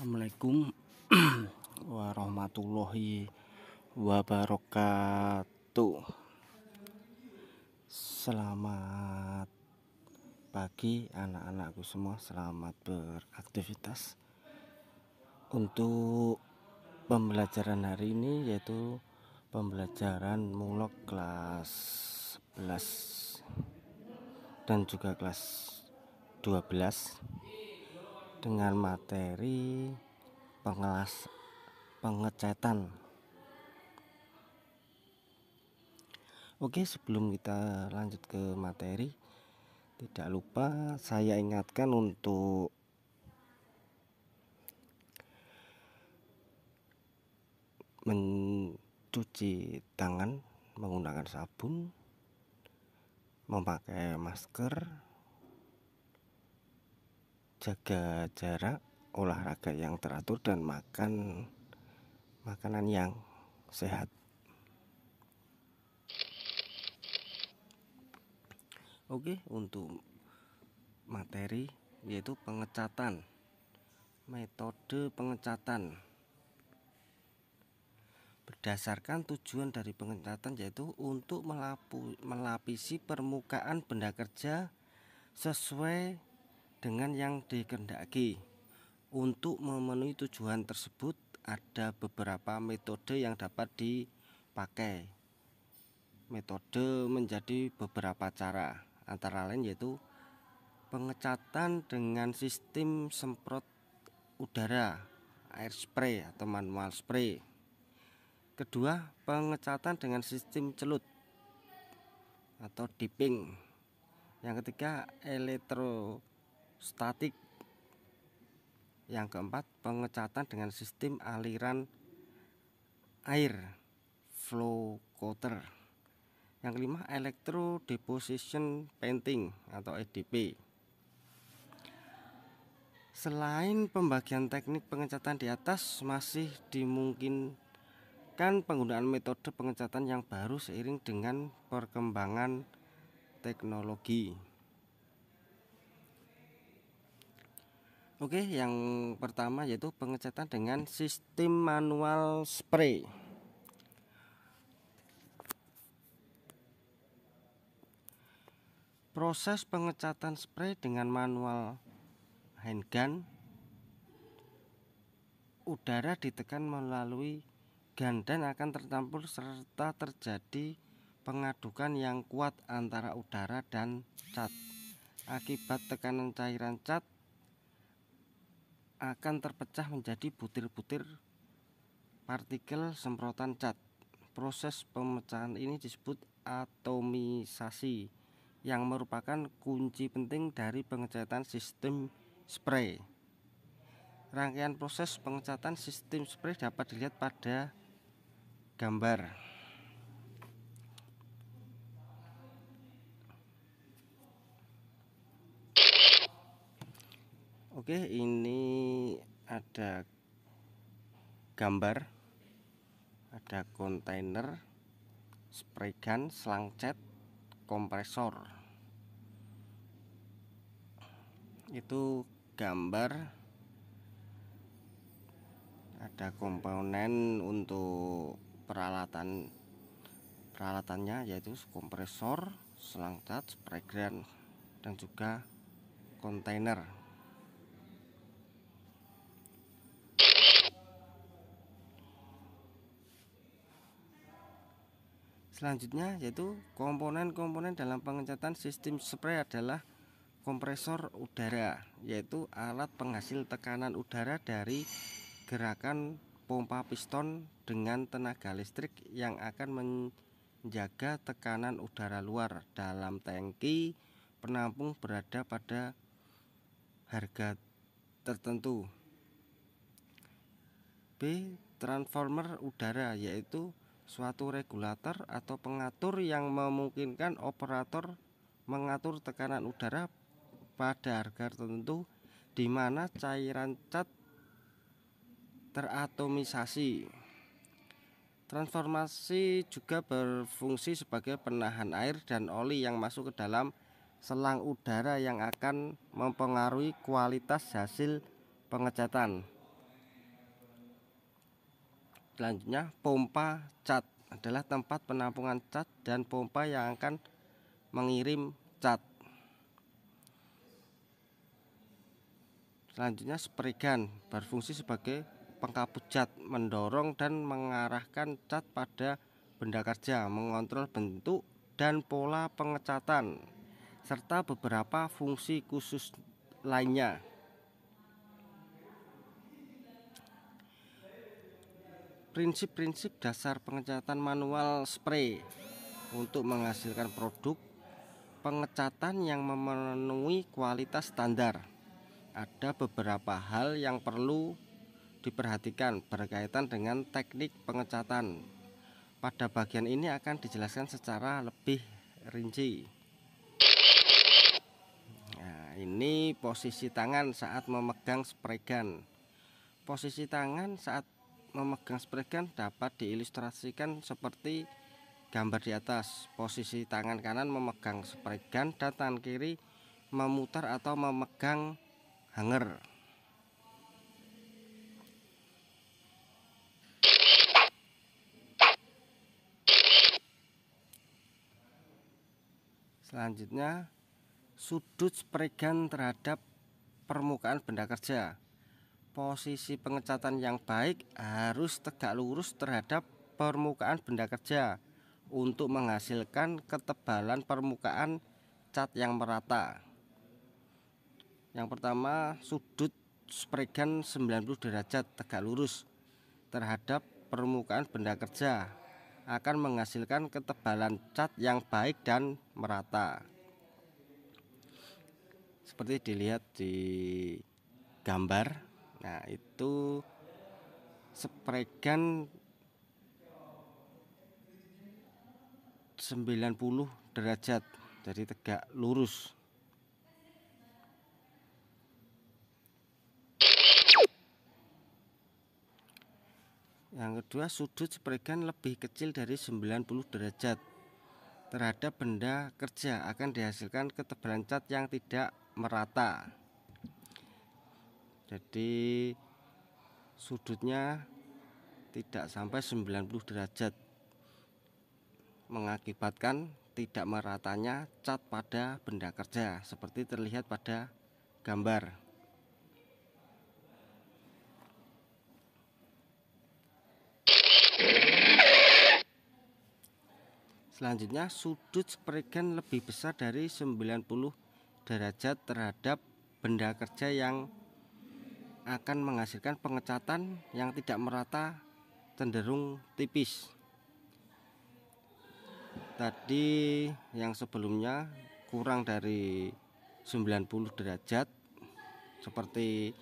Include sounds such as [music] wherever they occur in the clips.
Assalamualaikum [clears throat] warahmatullahi wabarakatuh. Selamat pagi anak-anakku semua, selamat beraktivitas. Untuk pembelajaran hari ini yaitu pembelajaran mulok kelas 11 dan juga kelas 12 dengan materi pengelas pengecatan. Oke, sebelum kita lanjut ke materi, tidak lupa saya ingatkan untuk mencuci tangan menggunakan sabun, memakai masker, jaga jarak, olahraga yang teratur dan makan makanan yang sehat. Oke, untuk materi yaitu pengecatan. Metode pengecatan berdasarkan tujuan dari pengecatan yaitu untuk melapisi permukaan benda kerja sesuai dengan yang dikendaki. Untuk memenuhi tujuan tersebut, ada beberapa metode yang dapat dipakai. Metode menjadi beberapa cara, antara lain yaitu pengecatan dengan sistem semprot udara, air spray atau manual spray. Kedua, pengecatan dengan sistem celut atau dipping. Yang ketiga, elektro statik. Yang keempat, pengecatan dengan sistem aliran air flow coater. Yang kelima, electro deposition painting atau EDP. Selain pembagian teknik pengecatan di atas, masih dimungkinkan penggunaan metode pengecatan yang baru seiring dengan perkembangan teknologi. Oke, yang pertama yaitu pengecatan dengan sistem manual spray. Proses pengecatan spray dengan manual handgun udara ditekan melalui gun dan akan tercampur serta terjadi pengadukan yang kuat antara udara dan cat. Akibat tekanan cairan cat akan terpecah menjadi butir-butir partikel semprotan cat. Proses pemecahan ini disebut atomisasi yang merupakan kunci penting dari pengecatan sistem spray. Rangkaian proses pengecatan sistem spray dapat dilihat pada gambar. Oke, ini ada gambar, ada kontainer, spray gun, selang cat, kompresor. Itu gambar ada komponen untuk peralatan peralatannya yaitu kompresor, selang cat, spray gun dan juga kontainer. Selanjutnya yaitu komponen-komponen dalam pengecatan sistem spray adalah kompresor udara yaitu alat penghasil tekanan udara dari gerakan pompa piston dengan tenaga listrik yang akan menjaga tekanan udara luar dalam tangki penampung berada pada harga tertentu B transformer udara yaitu suatu regulator atau pengatur yang memungkinkan operator mengatur tekanan udara pada harga tertentu di mana cairan cat teratomisasi. Transformasi juga berfungsi sebagai penahan air dan oli yang masuk ke dalam selang udara yang akan mempengaruhi kualitas hasil pengecatan. Selanjutnya pompa cat adalah tempat penampungan cat dan pompa yang akan mengirim cat. Selanjutnya sprigan berfungsi sebagai pengkaput cat, mendorong dan mengarahkan cat pada benda kerja, mengontrol bentuk dan pola pengecatan serta beberapa fungsi khusus lainnya. prinsip-prinsip dasar pengecatan manual spray untuk menghasilkan produk pengecatan yang memenuhi kualitas standar. Ada beberapa hal yang perlu diperhatikan berkaitan dengan teknik pengecatan. Pada bagian ini akan dijelaskan secara lebih rinci. Nah, ini posisi tangan saat memegang spray gun. Posisi tangan saat memegang spray gun dapat diilustrasikan seperti gambar di atas. Posisi tangan kanan memegang spray gun dan tangan kiri memutar atau memegang hanger. Selanjutnya, sudut spray gun terhadap permukaan benda kerja posisi pengecatan yang baik harus tegak lurus terhadap permukaan benda kerja untuk menghasilkan ketebalan permukaan cat yang merata. Yang pertama, sudut spregan 90 derajat tegak lurus terhadap permukaan benda kerja akan menghasilkan ketebalan cat yang baik dan merata. Seperti dilihat di gambar Nah, itu spregan 90 derajat. Jadi tegak lurus. Yang kedua, sudut spregan lebih kecil dari 90 derajat terhadap benda kerja akan dihasilkan ketebalan cat yang tidak merata jadi sudutnya tidak sampai 90 derajat mengakibatkan tidak meratanya cat pada benda kerja seperti terlihat pada gambar Selanjutnya sudut sprigen lebih besar dari 90 derajat terhadap benda kerja yang akan menghasilkan pengecatan yang tidak merata cenderung tipis tadi yang sebelumnya kurang dari 90 derajat seperti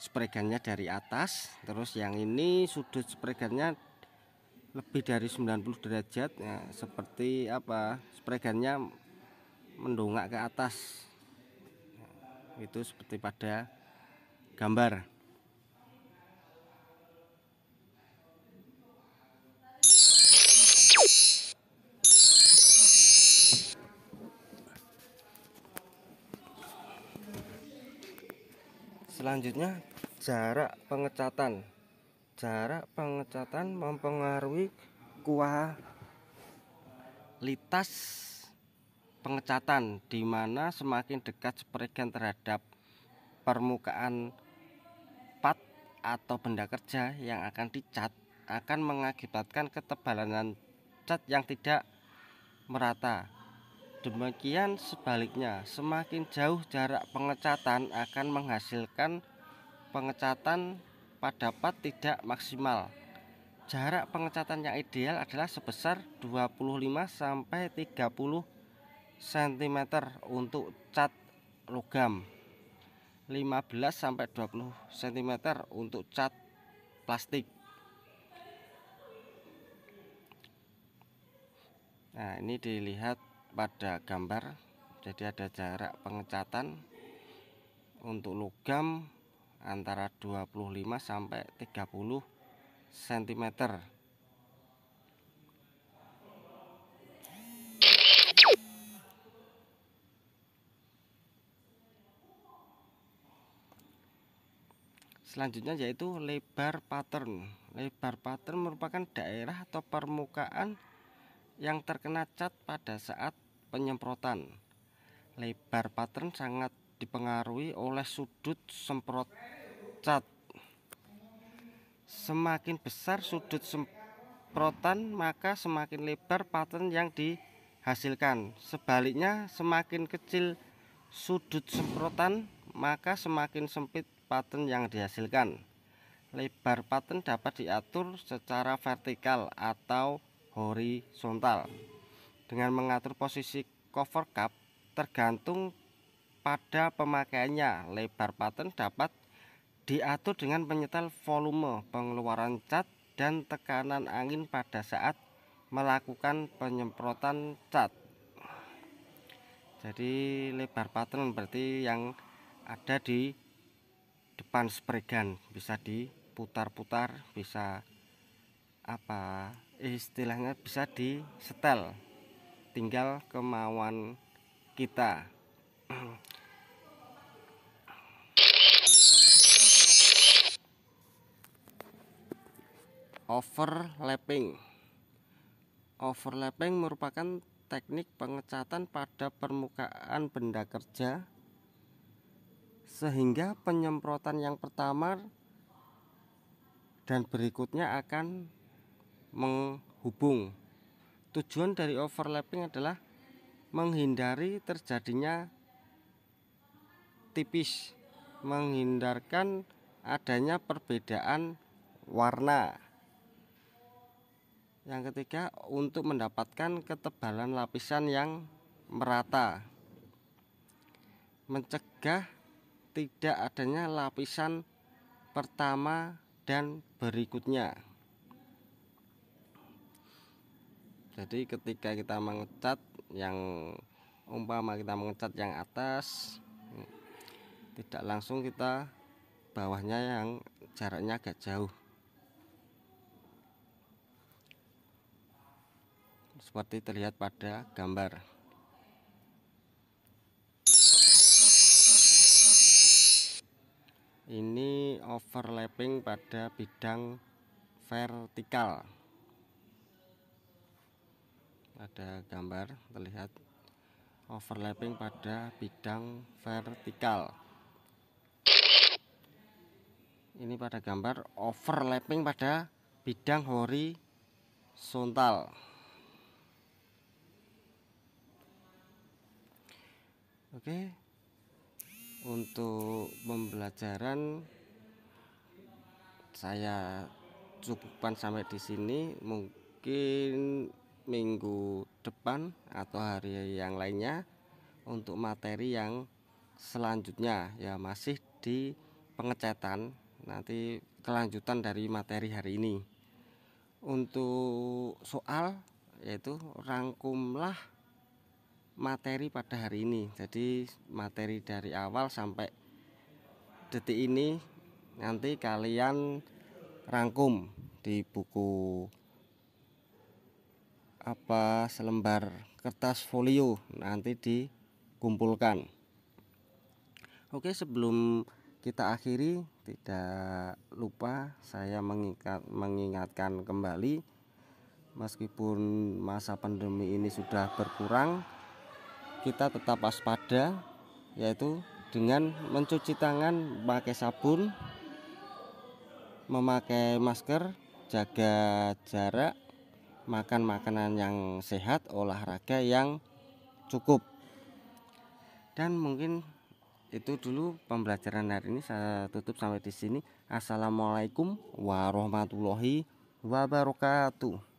spregannya dari atas terus yang ini sudut spregannya lebih dari 90 derajat ya, seperti apa spregannya mendongak ke atas ya, itu seperti pada gambar selanjutnya jarak pengecatan jarak pengecatan mempengaruhi kualitas pengecatan di mana semakin dekat spray terhadap permukaan atau benda kerja yang akan dicat akan mengakibatkan ketebalan cat yang tidak merata. Demikian sebaliknya, semakin jauh jarak pengecatan akan menghasilkan pengecatan pada padapat tidak maksimal. Jarak pengecatan yang ideal adalah sebesar 25 sampai 30 cm untuk cat logam. 15 sampai 20 cm untuk cat plastik. Nah, ini dilihat pada gambar. Jadi ada jarak pengecatan untuk logam antara 25 sampai 30 cm. selanjutnya yaitu lebar pattern lebar pattern merupakan daerah atau permukaan yang terkena cat pada saat penyemprotan lebar pattern sangat dipengaruhi oleh sudut semprot cat semakin besar sudut semprotan maka semakin lebar pattern yang dihasilkan sebaliknya semakin kecil sudut semprotan maka semakin sempit paten yang dihasilkan. Lebar paten dapat diatur secara vertikal atau horizontal dengan mengatur posisi cover cup tergantung pada pemakaiannya. Lebar paten dapat diatur dengan penyetel volume, pengeluaran cat dan tekanan angin pada saat melakukan penyemprotan cat. Jadi lebar paten berarti yang ada di spregan bisa diputar-putar bisa apa istilahnya bisa di setel tinggal kemauan kita overlapping overlapping merupakan teknik pengecatan pada permukaan benda kerja sehingga penyemprotan yang pertama dan berikutnya akan menghubung. Tujuan dari overlapping adalah menghindari terjadinya tipis, menghindarkan adanya perbedaan warna. Yang ketiga, untuk mendapatkan ketebalan lapisan yang merata. Mencegah tidak adanya lapisan pertama dan berikutnya jadi ketika kita mengecat yang umpama kita mengecat yang atas tidak langsung kita bawahnya yang jaraknya agak jauh seperti terlihat pada gambar ini overlapping pada bidang vertikal ada gambar terlihat overlapping pada bidang vertikal ini pada gambar overlapping pada bidang horizontal oke okay untuk pembelajaran saya cukupkan sampai di sini mungkin minggu depan atau hari yang lainnya untuk materi yang selanjutnya ya masih di pengecatan nanti kelanjutan dari materi hari ini untuk soal yaitu rangkumlah materi pada hari ini. Jadi materi dari awal sampai detik ini nanti kalian rangkum di buku apa selembar kertas folio nanti dikumpulkan. Oke, sebelum kita akhiri tidak lupa saya mengingat mengingatkan kembali meskipun masa pandemi ini sudah berkurang kita tetap waspada yaitu dengan mencuci tangan pakai sabun memakai masker jaga jarak makan makanan yang sehat olahraga yang cukup dan mungkin itu dulu pembelajaran hari ini saya tutup sampai di sini assalamualaikum warahmatullahi wabarakatuh